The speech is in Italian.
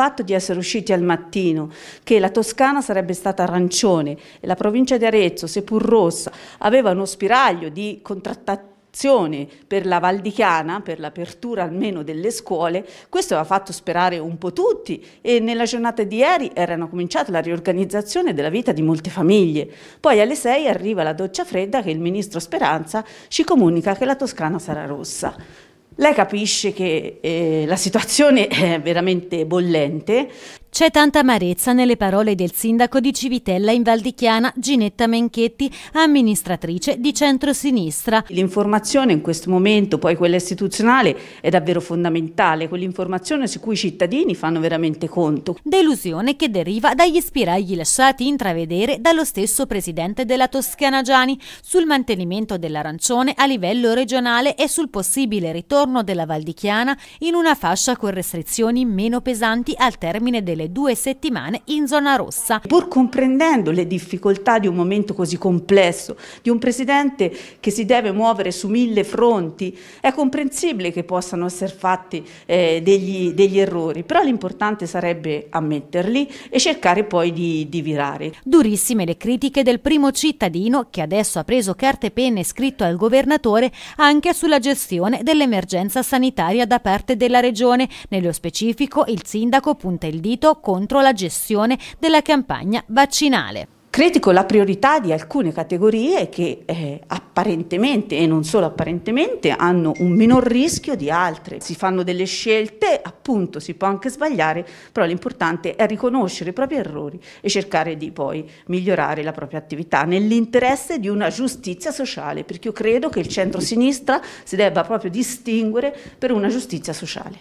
fatto di essere usciti al mattino che la Toscana sarebbe stata arancione e la provincia di Arezzo, seppur rossa, aveva uno spiraglio di contrattazione per la Valdicana, per l'apertura almeno delle scuole, questo aveva fatto sperare un po' tutti e nella giornata di ieri erano cominciata la riorganizzazione della vita di molte famiglie. Poi alle 6 arriva la doccia fredda che il ministro Speranza ci comunica che la Toscana sarà rossa. Lei capisce che eh, la situazione è veramente bollente, c'è tanta amarezza nelle parole del sindaco di Civitella in Valdichiana, Ginetta Menchetti, amministratrice di centro-sinistra. L'informazione in questo momento, poi quella istituzionale, è davvero fondamentale, quell'informazione su cui i cittadini fanno veramente conto. Delusione che deriva dagli spiragli lasciati intravedere dallo stesso presidente della Toscana Gianni sul mantenimento dell'arancione a livello regionale e sul possibile ritorno della Valdichiana in una fascia con restrizioni meno pesanti al termine delle le due settimane in zona rossa. Pur comprendendo le difficoltà di un momento così complesso, di un presidente che si deve muovere su mille fronti, è comprensibile che possano essere fatti eh, degli, degli, errori, però l'importante sarebbe ammetterli e cercare poi di, di virare. Durissime le critiche del primo cittadino che adesso ha preso carte e penne scritto al governatore anche sulla gestione dell'emergenza sanitaria da parte della regione, nello specifico il sindaco punta il dito grido contro la gestione della campagna vaccinale. Critico la priorità di alcune categorie che eh, apparentemente e non solo apparentemente hanno un minor rischio di altre. Si fanno delle scelte, appunto si può anche sbagliare, però l'importante è riconoscere i propri errori e cercare di poi migliorare la propria attività nell'interesse di una giustizia sociale, perché io credo che il centro-sinistra si debba proprio distinguere per una giustizia sociale.